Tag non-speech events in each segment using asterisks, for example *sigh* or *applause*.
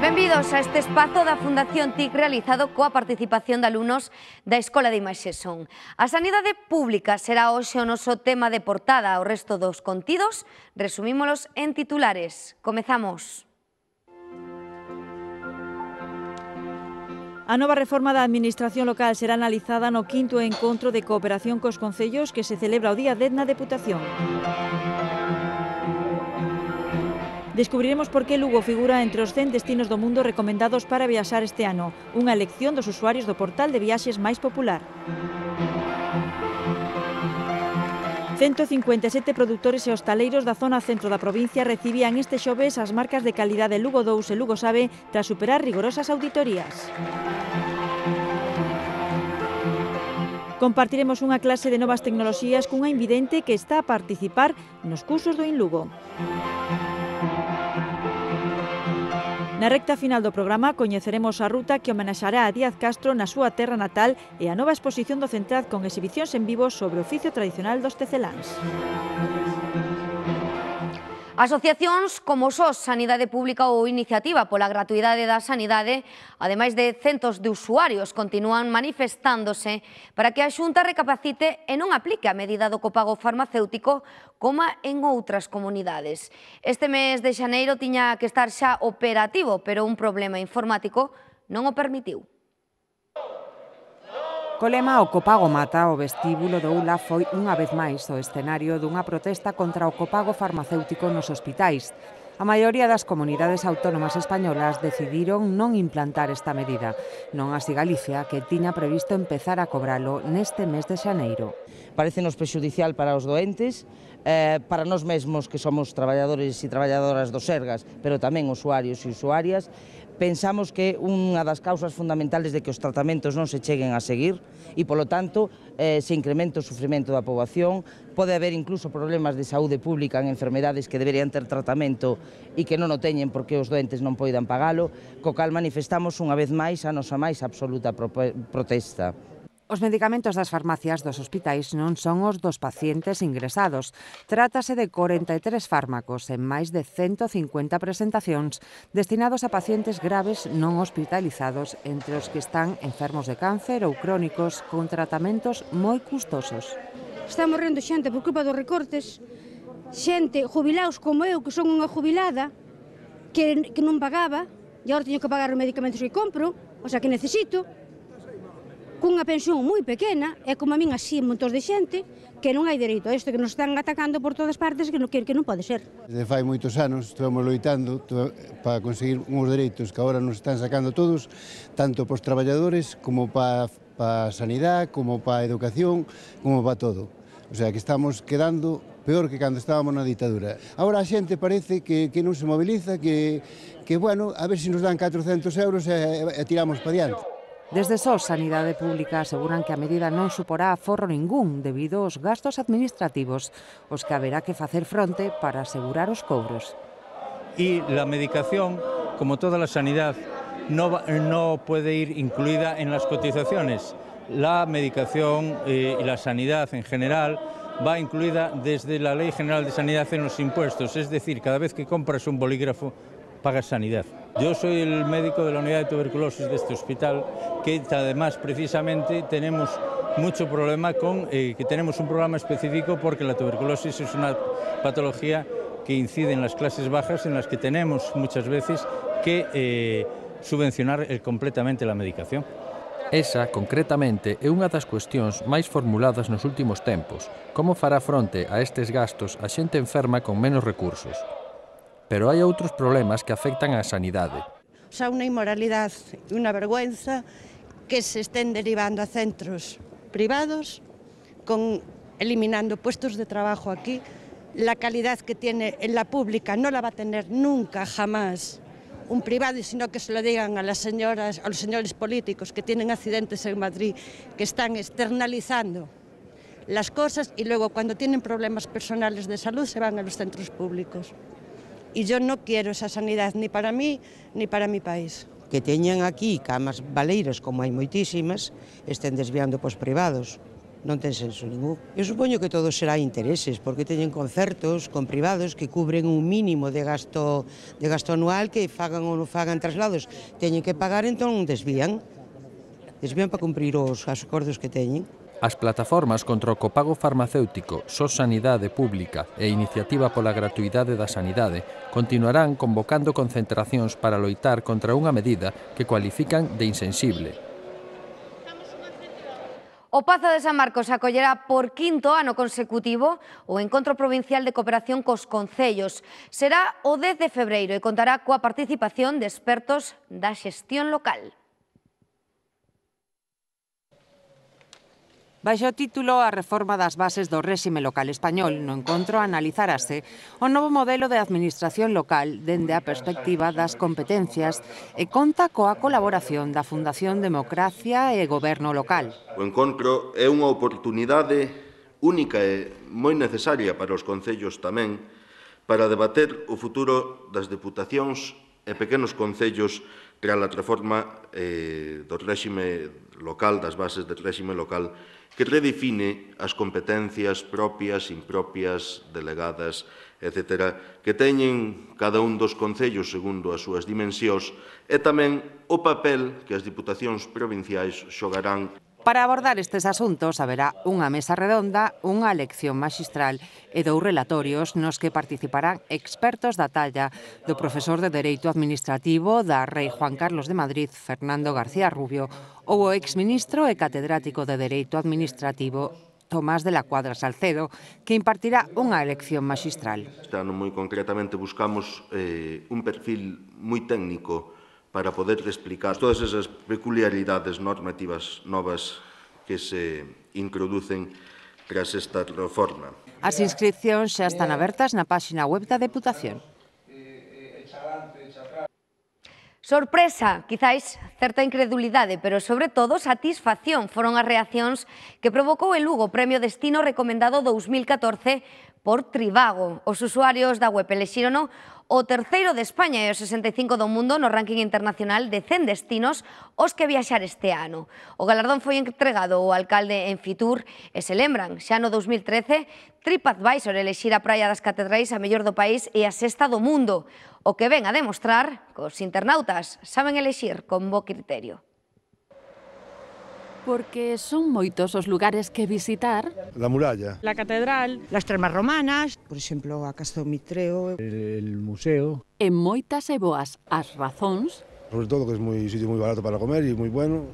Benvidos a este espazo da Fundación TIC realizado coa participación de alumnos da Escola de Son. A sanidade pública será hoxe o noso tema de portada. O resto dos contidos resumímolos en titulares. Comezamos. A nova reforma da Administración local será analizada no quinto encontro de cooperación cos concellos que se celebra o día 10 na Deputación. Descubriremos por que Lugo figura entre os 100 destinos do mundo recomendados para viaxar este ano, unha elección dos usuarios do portal de viaxes máis popular. 157 produtores e hostaleiros da zona centro da provincia recibían este xoves as marcas de calidade Lugo 2 e Lugo Sabe tras superar rigorosas auditorías. Compartiremos unha clase de novas tecnoloxías cunha invidente que está a participar nos cursos do INLUGO. Música Na recta final do programa coñeceremos a ruta que homenaxará a Díaz Castro na súa terra natal e a nova exposición do Centrad con exhibicións en vivo sobre o oficio tradicional dos teceláns. Asociacións como SOS, Sanidade Pública ou Iniciativa pola Gratuidade da Sanidade, ademais de centos de usuarios, continúan manifestándose para que a Xunta recapacite e non aplique a medida do copago farmacéutico como en outras comunidades. Este mes de xaneiro tiña que estar xa operativo, pero un problema informático non o permitiu. Colema O copago mata, o vestíbulo do ULA foi unha vez máis o escenario dunha protesta contra o copago farmacéutico nos hospitais. A maioría das comunidades autónomas españolas decidiron non implantar esta medida, non así Galicia, que tiña previsto empezar a cobralo neste mes de xaneiro. nos prexudicial para os doentes, eh, para nós mesmos que somos traballadores e traballadoras dos Sergas, pero tamén usuarios e usuarias, pensamos que é unha das causas fundamentales de que os tratamentos non se cheguen a seguir e, polo tanto, eh, se incrementa o sufrimento da poboación, pode haber incluso problemas de saúde pública en enfermedades que deberían ter tratamento e que non o teñen porque os doentes non poidan pagalo, co cal manifestamos unha vez máis a nosa máis absoluta protesta. Os medicamentos das farmacias dos hospitais non son os dos pacientes ingresados. Trátase de 43 fármacos en máis de 150 presentacións destinados a pacientes graves non hospitalizados, entre os que están enfermos de cáncer ou crónicos con tratamentos moi custosos. Está morrendo xente por culpa dos recortes, xente jubilados como eu, que son unha jubilada, que, que non pagaba, e agora teño que pagar os medicamentos que compro, o sea, que necesito, cunha pensión moi pequena, e como a min así montos de xente, que non hai dereito a isto, que nos están atacando por todas partes, que non, que, que non pode ser. Desde fai moitos anos estuvemos loitando para conseguir uns dereitos que agora nos están sacando todos, tanto para os traballadores, como para para a sanidade, como para a educación, como para todo. O sea, que estamos quedando peor que cando estábamos na ditadura. Agora a xente parece que, que non se mobiliza, que, que bueno, a ver se si nos dan 400 euros e, e tiramos para diante. Desde só Sanidade Pública aseguran que a medida non suporá aforro ningún debido aos gastos administrativos, os que haberá que facer fronte para asegurar os cobros. E la medicación, como toda a sanidade, no, no puede ir incluida en las cotizaciones. La medicación eh, y la sanidad en general va incluida desde la Ley General de Sanidad en los impuestos, es decir, cada vez que compras un bolígrafo paga sanidad. Yo soy el médico de la unidad de tuberculosis de este hospital, que además precisamente tenemos mucho problema con eh, que tenemos un programa específico porque la tuberculosis es una patología que incide en las clases bajas en las que tenemos muchas veces que eh, subvencionar eh, completamente la medicación. Esa, concretamente, é unha das cuestións máis formuladas nos últimos tempos. Como fará fronte a estes gastos a xente enferma con menos recursos? Pero hay otros problemas que afectan a sanidad. O sea, Una inmoralidad y una vergüenza que se estén derivando a centros privados con eliminando puestos de trabajo aquí. La calidad que tiene en la pública no la va a tener nunca, jamás un privado, sino que se lo digan a las señoras, a los señores políticos que tienen accidentes en Madrid, que están externalizando las cosas y luego cuando tienen problemas personales de salud se van a los centros públicos. e yo non quero esa sanidade ni para mí ni para mi país. Que teñan aquí camas baleiras, como hai moitísimas, estén desviando pos privados non ten senso ningún. Eu supoño que todo será intereses, porque teñen concertos con privados que cubren un mínimo de gasto de gasto anual que fagan ou non fagan traslados. Teñen que pagar, entón desvían. Desvían para cumprir os acordos que teñen. As plataformas contra o copago farmacéutico, só sanidade pública e iniciativa pola gratuidade da sanidade continuarán convocando concentracións para loitar contra unha medida que cualifican de insensible. O Pazo de San Marcos acollerá por quinto ano consecutivo o Encontro Provincial de Cooperación cos Concellos. Será o 10 de febreiro e contará coa participación de expertos da xestión local. baixo o título A reforma das bases do réxime local español. No encontro analizarase o novo modelo de administración local dende a perspectiva das competencias e conta coa colaboración da Fundación Democracia e Goberno Local. O encontro é unha oportunidade única e moi necesaria para os concellos tamén para debater o futuro das deputacións e pequenos concellos tras a reforma eh, do réxime local, das bases de réxime local, que redefine as competencias propias, impropias, delegadas, etc., que teñen cada un dos concellos segundo as súas dimensións e tamén o papel que as diputacións provinciais xogarán Para abordar estes asuntos haberá unha mesa redonda, unha lección magistral e dous relatorios nos que participarán expertos da talla do profesor de Dereito Administrativo da Rei Juan Carlos de Madrid, Fernando García Rubio, ou o exministro e catedrático de Dereito Administrativo Tomás de la Cuadra Salcedo, que impartirá unha elección magistral. Este ano moi concretamente buscamos eh, un perfil moi técnico para poder explicar todas esas peculiaridades normativas novas que se introducen tras esta reforma. As inscripcións xa están abertas na páxina web da Deputación. Sorpresa, quizáis certa incredulidade, pero sobre todo satisfacción foron as reaccións que provocou el Lugo Premio Destino Recomendado 2014 por Trivago. Os usuarios da web elexirono O terceiro de España e o 65 do mundo no ranking internacional de 100 destinos os que viaxar este ano. O galardón foi entregado ao alcalde en Fitur e se lembran, xa no 2013, TripAdvisor elexir a Praia das Catedrais a mellor do país e a sexta do mundo, o que ven a demostrar que os internautas saben elexir con bo criterio porque son moitos os lugares que visitar. La muralla. La catedral. Las termas romanas. Por exemplo, a Castro Mitreo. El, el museo. En moitas e boas as razóns. Sobre todo que é un sitio moi barato para comer e moi bueno.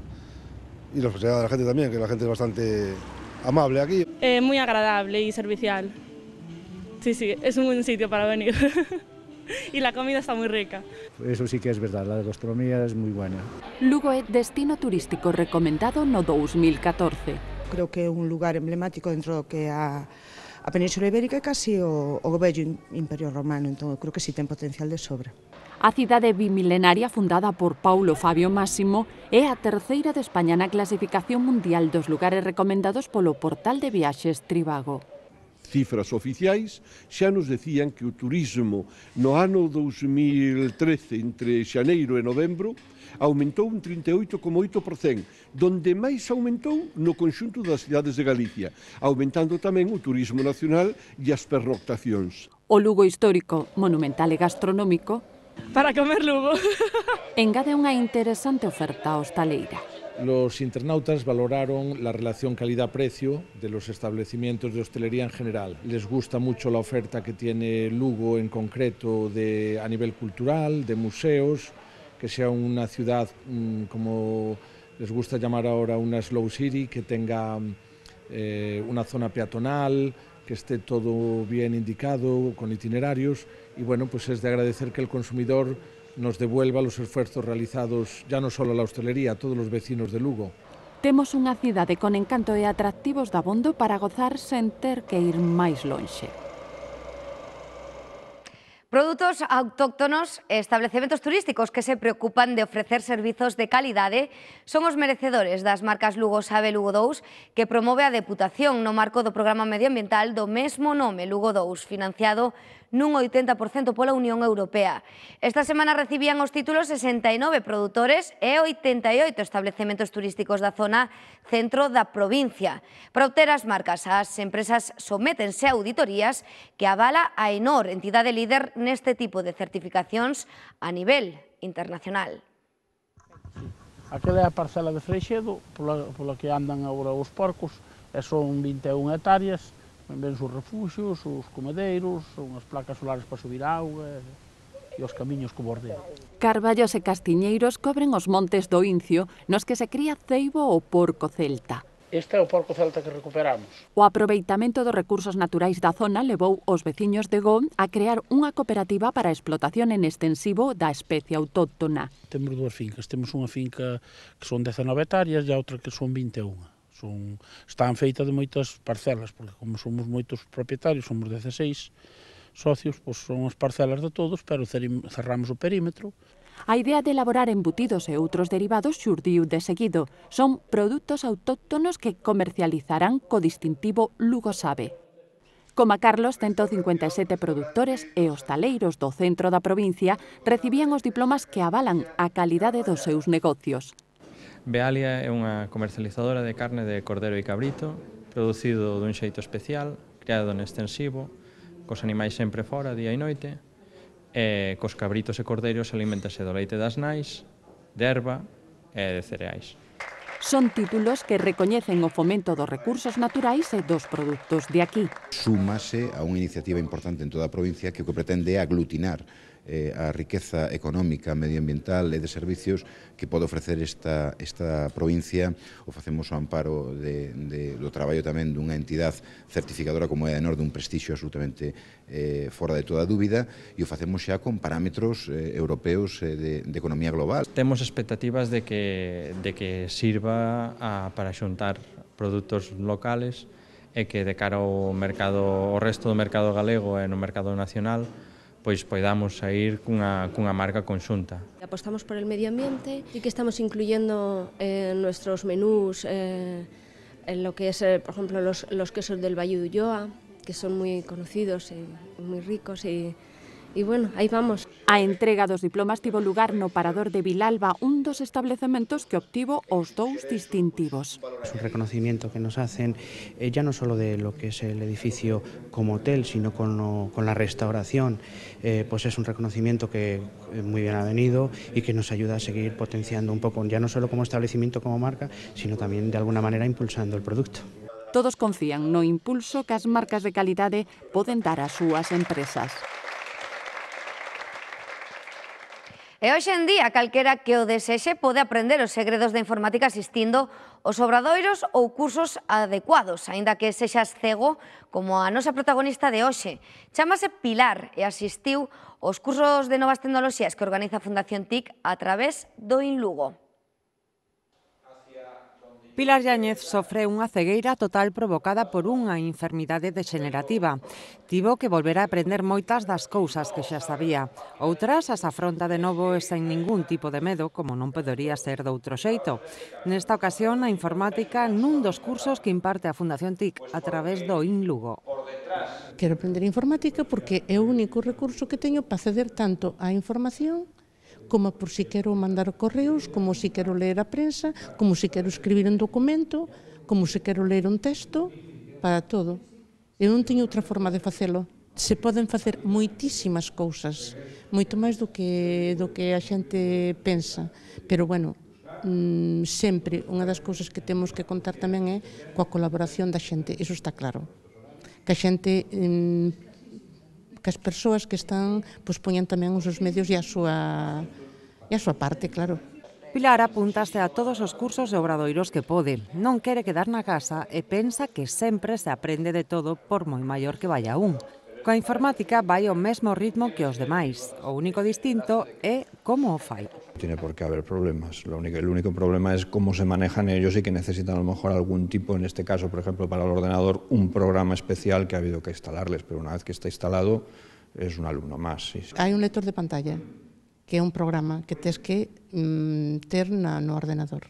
E la facilidade da gente tamén, que a gente é bastante amable aquí. Eh, moi agradable e servicial. Sí, sí, es un buen sitio para venir. *laughs* *laughs* y la comida está muy rica. Eso sí que es verdad, la gastronomía es muy buena. Lugo é destino turístico recomendado no 2014. Creo que é un lugar emblemático dentro do que a a Península Ibérica é casi o, o bello imperio romano, entón creo que sí ten potencial de sobra. A cidade bimilenaria fundada por Paulo Fabio Máximo é a terceira de España na clasificación mundial dos lugares recomendados polo portal de viaxes Tribago cifras oficiais, xa nos decían que o turismo no ano 2013, entre xaneiro e novembro, aumentou un 38,8%, donde máis aumentou no conxunto das cidades de Galicia, aumentando tamén o turismo nacional e as pernoctacións. O Lugo histórico, monumental e gastronómico, para comer Lugo. *laughs* Engade unha interesante oferta hostaleira. Los internautas valoraron la relación calidad-precio de los establecimientos de hostelería en general. Les gusta mucho la oferta que tiene Lugo en concreto a nivel cultural, de museos, que sea una ciudad mm, como les gusta llamar ahora una slow city, que tenga eh, una zona peatonal, que esté todo bien indicado, con itinerarios. Y bueno, pues es de agradecer que el consumidor nos devuelva los esfuerzos realizados ya no solo a la hostelería, a todos los vecinos de Lugo. Temos unha cidade con encanto e atractivos da bondo para gozar sen ter que ir máis lonxe. Produtos autóctonos e establecementos turísticos que se preocupan de ofrecer servizos de calidade son os merecedores das marcas Lugo Sabe Lugo 2 que promove a deputación no marco do programa medioambiental do mesmo nome Lugo 2 financiado nun 80% pola Unión Europea. Esta semana recibían os títulos 69 produtores e 88 establecementos turísticos da zona centro da provincia. Para obter as marcas, as empresas sometense a auditorías que avala a ENOR, entidade líder neste tipo de certificacións a nivel internacional. Aquela é a parcela de Freixedo, pola, pola que andan agora os porcos, e son 21 hectáreas, Ven os refugios, os comedeiros, unhas placas solares para subir auga e os camiños que bordean. Carballos e castiñeiros cobren os montes do Incio nos que se cría ceibo ou porco celta. Este é o porco celta que recuperamos. O aproveitamento dos recursos naturais da zona levou os veciños de Gón a crear unha cooperativa para a explotación en extensivo da especie autóctona. Temos dúas fincas, temos unha finca que son 19 hectáreas e outra que son 21 son, están feitas de moitas parcelas, porque como somos moitos propietarios, somos 16 socios, pois son as parcelas de todos, pero cerramos o perímetro. A idea de elaborar embutidos e outros derivados xurdiu de seguido. Son produtos autóctonos que comercializarán co distintivo Lugo Sabe. Como a Carlos, 157 produtores e hostaleiros do centro da provincia recibían os diplomas que avalan a calidade dos seus negocios. Bealia é unha comercializadora de carne de cordero e cabrito, producido dun xeito especial, creado en extensivo, cos animais sempre fora, día e noite, e cos cabritos e cordeiros alimentase do leite das nais, de erva e de cereais. Son títulos que recoñecen o fomento dos recursos naturais e dos produtos de aquí. Súmase a unha iniciativa importante en toda a provincia que o que pretende é aglutinar eh, a riqueza económica, medioambiental e de servicios que pode ofrecer esta, esta provincia o facemos o amparo de, de, do traballo tamén dunha entidade certificadora como é a Enor dun prestixio absolutamente eh, fora de toda dúbida e o facemos xa con parámetros eh, europeos eh, de, de economía global. Temos expectativas de que, de que sirva a, para xuntar produtos locales e que de cara ao mercado, ao resto do mercado galego e no mercado nacional pois poidamos sair cunha, cunha marca conxunta. Apostamos por el medio ambiente e que estamos incluyendo en eh, nuestros menús eh, en lo que es, eh, por exemplo, los, los quesos del Valle de Ulloa, que son moi conocidos e moi ricos y y bueno, ahí vamos. A entrega dos diplomas tuvo lugar no Parador de Vilalba, un dos establecimientos que obtivo os dos distintivos. Es un reconocimiento que nos hacen eh, ya no solo de lo que es el edificio como hotel, sino con, la restauración, eh, pues es un reconocimiento que eh, muy bien ha venido y que nos ayuda a seguir potenciando un poco, ya no solo como establecimiento, como marca, sino también de alguna manera impulsando el producto. Todos confían no impulso que las marcas de calidad... ...pueden dar a sus empresas. E hoxe en día, calquera que o desexe pode aprender os segredos da informática asistindo aos obradoiros ou cursos adecuados, aínda que sexas cego como a nosa protagonista de hoxe. Chámase Pilar e asistiu aos cursos de novas tecnoloxías que organiza a Fundación TIC a través do Inlugo. Pilar Yáñez sofre unha cegueira total provocada por unha enfermidade degenerativa. Tivo que volver a aprender moitas das cousas que xa sabía. Outras as afronta de novo e sen ningún tipo de medo, como non podería ser doutro xeito. Nesta ocasión, a informática nun dos cursos que imparte a Fundación TIC a través do INLUGO. Quero aprender informática porque é o único recurso que teño para ceder tanto á información como por si quero mandar correos, como si quero ler a prensa, como si quero escribir un documento, como se quero ler un texto, para todo. Eu non teño outra forma de facelo. Se poden facer moitísimas cousas, moito máis do que do que a xente pensa, pero bueno, mm, sempre unha das cousas que temos que contar tamén é coa colaboración da xente, iso está claro. Que a xente mm, que as persoas que están pois poñan tamén os seus medios e a súa e a súa parte, claro. Pilar apuntase a todos os cursos e obradoiros que pode. Non quere quedar na casa e pensa que sempre se aprende de todo por moi maior que vaya un. Coa informática vai ao mesmo ritmo que os demais. O único distinto é como o fai. Tiene por que haber problemas. Lo único, el único problema es cómo se manejan ellos y que necesitan a lo mejor algún tipo, en este caso, por ejemplo, para el ordenador, un programa especial que ha habido que instalarles. Pero una vez que está instalado, es un alumno más. Sí. Hay un lector de pantalla que é un programa que tens que mm, ter na, no ordenador.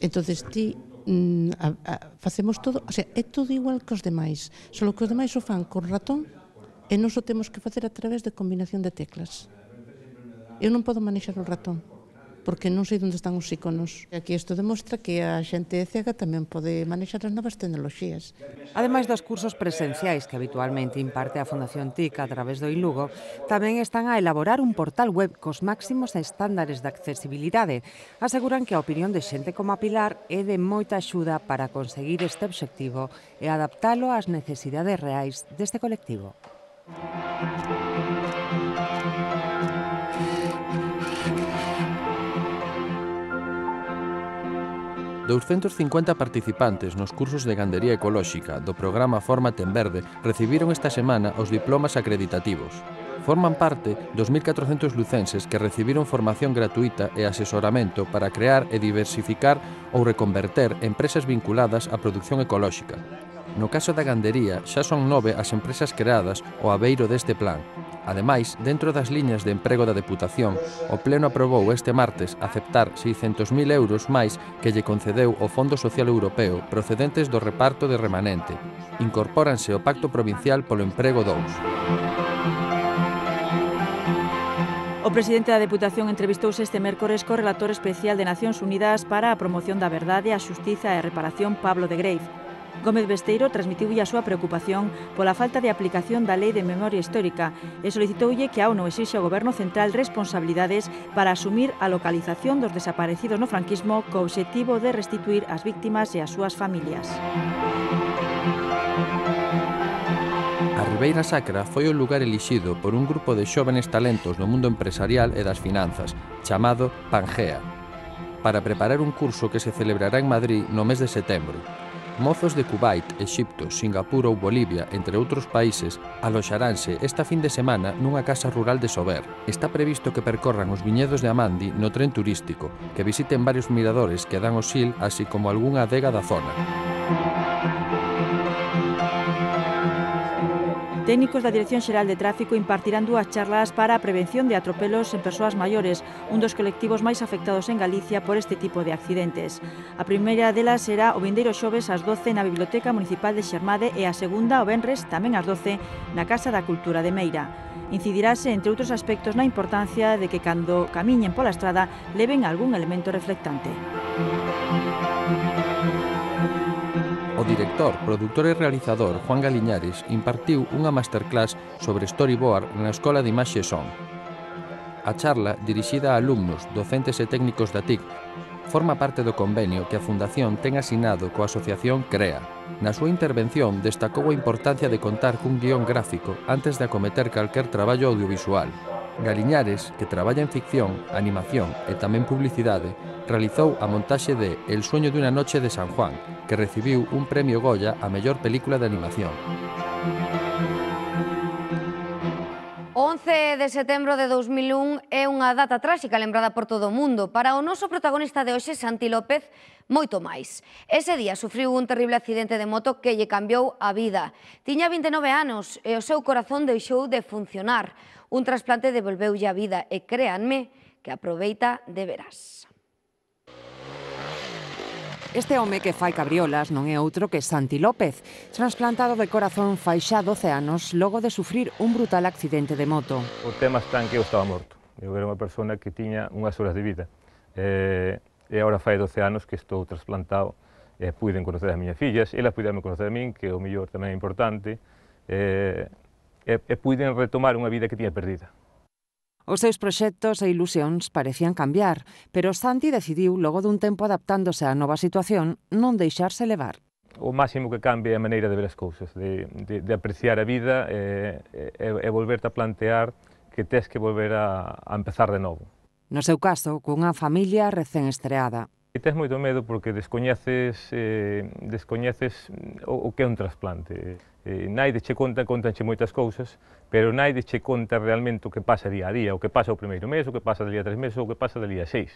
Entonces ti mm, a, a, facemos todo, o sea, é todo igual que os demais, só que os demais o fan con ratón e nós o temos que facer a través de combinación de teclas. Eu non podo manexar o ratón porque non sei onde están os iconos. Aquí isto demostra que a xente cega tamén pode manexar as novas tecnoloxías. Ademais dos cursos presenciais que habitualmente imparte a Fundación TIC a través do Ilugo, tamén están a elaborar un portal web cos máximos estándares de accesibilidade. Aseguran que a opinión de xente como a Pilar é de moita axuda para conseguir este obxectivo e adaptalo ás necesidades reais deste colectivo. you. 250 participantes nos cursos de gandería ecolóxica do programa Fórmate en Verde recibiron esta semana os diplomas acreditativos. Forman parte dos 1.400 lucenses que recibiron formación gratuita e asesoramento para crear e diversificar ou reconverter empresas vinculadas á produción ecolóxica. No caso da gandería, xa son nove as empresas creadas ao abeiro deste plan, Ademais, dentro das liñas de emprego da Deputación, o Pleno aprobou este martes aceptar 600.000 euros máis que lle concedeu o Fondo Social Europeo procedentes do reparto de remanente. Incorpóranse o Pacto Provincial polo Emprego 2. O presidente da Deputación entrevistouse este mércores co relator especial de Nacións Unidas para a promoción da verdade, a xustiza e a reparación Pablo de Greif. Gómez Besteiro transmitiulle a súa preocupación pola falta de aplicación da Lei de Memoria Histórica e solicitoulle que a ONU exixe ao Goberno Central responsabilidades para asumir a localización dos desaparecidos no franquismo co obxectivo de restituir as víctimas e as súas familias. A Ribeira Sacra foi o lugar elixido por un grupo de xóvenes talentos no mundo empresarial e das finanzas, chamado Pangea, para preparar un curso que se celebrará en Madrid no mes de setembro, mozos de Kuwait, Egipto, Singapur ou Bolivia, entre outros países, aloxaranse esta fin de semana nunha casa rural de Sober. Está previsto que percorran os viñedos de Amandi no tren turístico, que visiten varios miradores que dan o sil, así como algunha adega da zona. Técnicos da Dirección Xeral de Tráfico impartirán dúas charlas para a prevención de atropelos en persoas maiores, un dos colectivos máis afectados en Galicia por este tipo de accidentes. A primeira delas será o vindeiro xoves ás 12 na Biblioteca Municipal de Xermade e a segunda o venres tamén ás 12 na Casa da Cultura de Meira. Incidirase, entre outros aspectos, na importancia de que cando camiñen pola estrada leven algún elemento reflectante o director, produtor e realizador Juan Galiñares impartiu unha masterclass sobre storyboard na Escola de Imaxe Son. A charla, dirixida a alumnos, docentes e técnicos da TIC, forma parte do convenio que a Fundación ten asinado coa Asociación CREA. Na súa intervención destacou a importancia de contar cun guión gráfico antes de acometer calquer traballo audiovisual, Galiñares, que traballa en ficción, animación e tamén publicidade, realizou a montaxe de El sueño dunha noche de San Juan, que recibiu un premio Goya a mellor película de animación. 11 de setembro de 2001 é unha data tráxica lembrada por todo o mundo. Para o noso protagonista de hoxe, Santi López, moito máis. Ese día sufriu un terrible accidente de moto que lle cambiou a vida. Tiña 29 anos e o seu corazón deixou de funcionar. Un trasplante devolveulle a vida e créanme que aproveita de veras. Este home que fai cabriolas non é outro que Santi López, transplantado de corazón fai xa 12 anos logo de sufrir un brutal accidente de moto. O tema está en que eu estaba morto. Eu era unha persona que tiña unhas horas de vida. Eh, e agora fai 12 anos que estou trasplantado. Eh, puiden conocer as miñas fillas, elas puidan me conocer a min, que o mellor tamén é importante. Eh, e, e puiden retomar unha vida que tiña perdida. Os seus proxectos e ilusións parecían cambiar, pero Santi decidiu, logo dun tempo adaptándose á nova situación, non deixarse levar. O máximo que cambia é a maneira de ver as cousas, de, de, de apreciar a vida e, e, e volverte a plantear que tes que volver a, a empezar de novo. No seu caso, cunha familia recén estreada, E tes moito medo porque descoñeces, eh, descoñeces o, o que é un trasplante. Eh, naide che conta, contanche moitas cousas, pero naide che conta realmente o que pasa día a día, o que pasa o primeiro mes, o que pasa día a tres meses, o que pasa día a seis.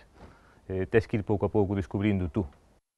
Eh, tes que ir pouco a pouco descubrindo tú.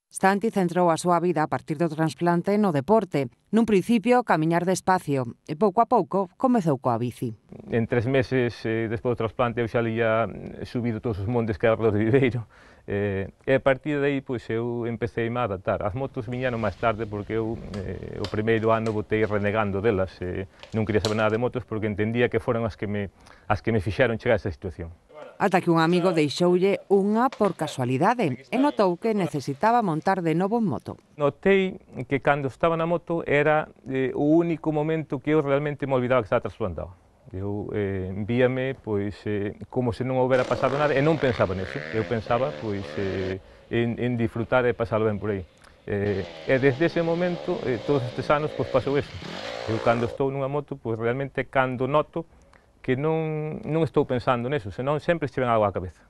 Santi centrou a súa vida a partir do trasplante no deporte. Nun principio, camiñar despacio, e pouco a pouco comezou coa bici en tres meses eh, despois do trasplante eu xa lia eh, subido todos os montes que ardo de Viveiro eh, e a partir de aí pois, eu empecé a adaptar. As motos viñano máis tarde porque eu eh, o primeiro ano botei renegando delas eh, non quería saber nada de motos porque entendía que foron as que me, as que me fixaron chegar a esta situación ata que un amigo deixoulle unha por casualidade e notou que necesitaba montar de novo en moto. Notei que cando estaba na moto era eh, o único momento que eu realmente me olvidaba que estaba trasplantado. Eu eh, víame pois, eh, como se non houbera pasado nada e non pensaba nisso. Eu pensaba pois, eh, en, en disfrutar e pasalo ben por aí. Eh, e desde ese momento, eh, todos estes anos, pois, pasou eso. Eu cando estou nunha moto, pois, realmente cando noto que non, non estou pensando neso, senón sempre estiven algo á cabeza.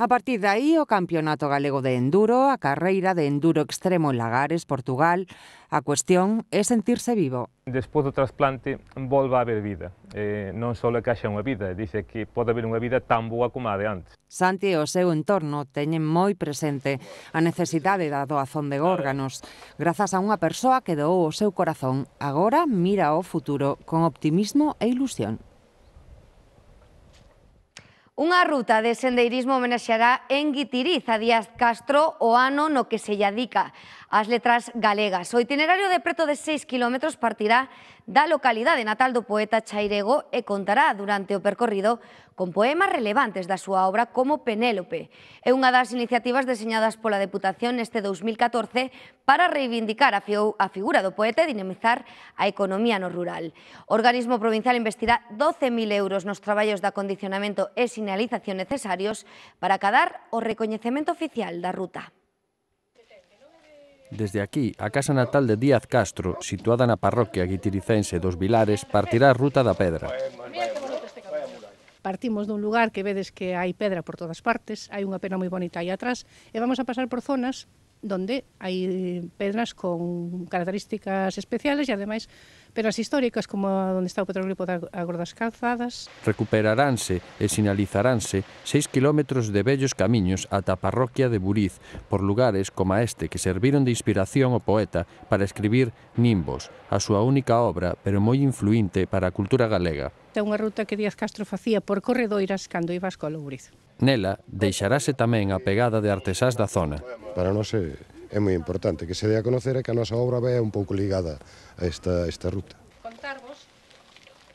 A partir de aí, o Campeonato Galego de Enduro, a carreira de Enduro Extremo en Lagares, Portugal, a cuestión é sentirse vivo. Despois do trasplante, volve a haber vida. Eh, non só que haxa unha vida, dice que pode haber unha vida tan boa como a de antes. Santi e o seu entorno teñen moi presente a necesidade da doazón de órganos. Grazas a unha persoa que doou o seu corazón, agora mira o futuro con optimismo e ilusión. Unha ruta de sendeirismo homenaxeará en Guitiriz a Díaz Castro o ano no que se lladica as letras galegas. O itinerario de preto de 6 kilómetros partirá da localidade natal do poeta Chairego e contará durante o percorrido con poemas relevantes da súa obra como Penélope. É unha das iniciativas deseñadas pola Deputación neste 2014 para reivindicar a, a figura do poeta e dinamizar a economía no rural. O organismo provincial investirá 12.000 euros nos traballos de acondicionamento e sinalización necesarios para acadar o recoñecemento oficial da ruta. Desde aquí, a casa natal de Díaz Castro, situada na parroquia guitiricense dos Vilares, partirá a Ruta da Pedra. Partimos dun lugar que vedes que hai pedra por todas partes, hai unha pena moi bonita aí atrás, e vamos a pasar por zonas donde hai pedras con características especiales e ademais pero as históricas, como onde está o petroglifo da Agro Calzadas... Recuperaránse e sinalizaránse 6 kilómetros de bellos camiños ata a parroquia de Buriz, por lugares como este que serviron de inspiración ao poeta para escribir Nimbos, a súa única obra, pero moi influinte para a cultura galega. É unha ruta que Díaz Castro facía por corredoiras cando iba a Buriz. Nela deixarase tamén a pegada de artesás da zona. Para non ser é moi importante que se dé a conocer e que a nosa obra vea un pouco ligada a esta, esta ruta. Contarvos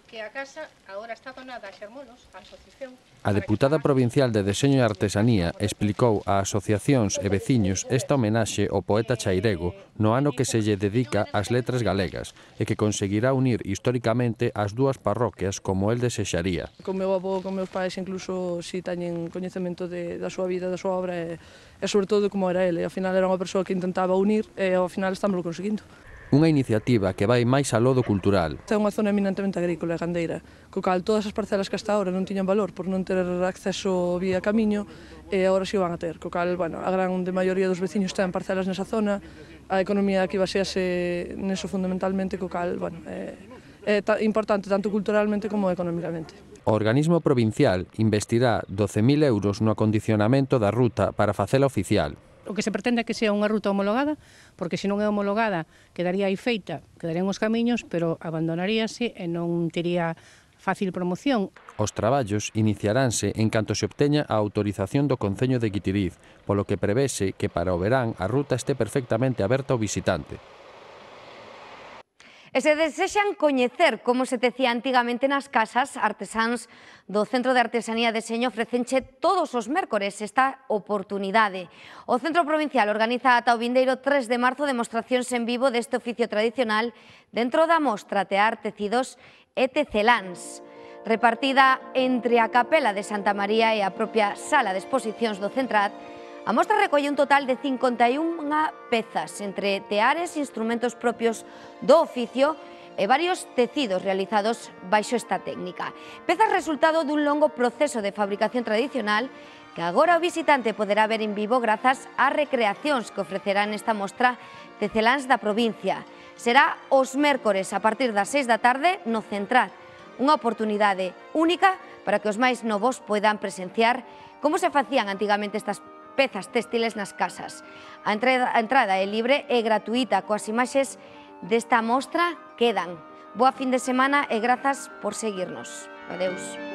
que a casa agora está donada a Xermonos, a asociación... A deputada provincial de Deseño e Artesanía explicou a asociacións e veciños esta homenaxe ao poeta Chairego no ano que se lle dedica ás letras galegas e que conseguirá unir históricamente as dúas parroquias como el desexaría. Con meu avó, con meus pais, incluso si tañen coñecemento de, da súa vida, da súa obra, e e sobre todo como era ele. Ao final era unha persoa que intentaba unir e ao final estamos conseguindo. Unha iniciativa que vai máis aló do cultural. É unha zona eminentemente agrícola e gandeira, co cal todas as parcelas que hasta ahora non tiñan valor por non ter acceso vía camiño, e agora si van a ter, co cal, bueno, a gran de maioría dos veciños ten parcelas nesa zona, a economía aquí basease neso fundamentalmente, co cal, bueno, é, eh, é eh, importante tanto culturalmente como economicamente. O organismo provincial investirá 12.000 euros no acondicionamento da ruta para facela oficial. O que se pretende é que sea unha ruta homologada, porque se non é homologada quedaría aí feita, quedarían os camiños, pero abandonaríase e non tería fácil promoción. Os traballos iniciaránse en canto se obteña a autorización do Concello de Guitiriz, polo que prevese que para o verán a ruta este perfectamente aberta ao visitante. E se desexan coñecer como se tecía antigamente nas casas, artesáns do Centro de Artesanía de Seño ofrecenche todos os mércores esta oportunidade. O Centro Provincial organiza ata o vindeiro 3 de marzo demostracións en vivo deste oficio tradicional dentro da mostra Tear Tecidos e Tecelans, repartida entre a Capela de Santa María e a propia Sala de Exposicións do Centrat, A mostra recolle un total de 51 pezas entre teares, e instrumentos propios do oficio e varios tecidos realizados baixo esta técnica. Pezas resultado dun longo proceso de fabricación tradicional que agora o visitante poderá ver en vivo grazas ás recreacións que ofrecerán esta mostra Teceláns da provincia. Será os mércores a partir das 6 da tarde no Central. Unha oportunidade única para que os máis novos poidan presenciar como se facían antigamente estas pezas textiles nas casas. A entrada, a entrada é libre e gratuita, coas imaxes desta mostra quedan. Boa fin de semana e grazas por seguirnos. Adeus.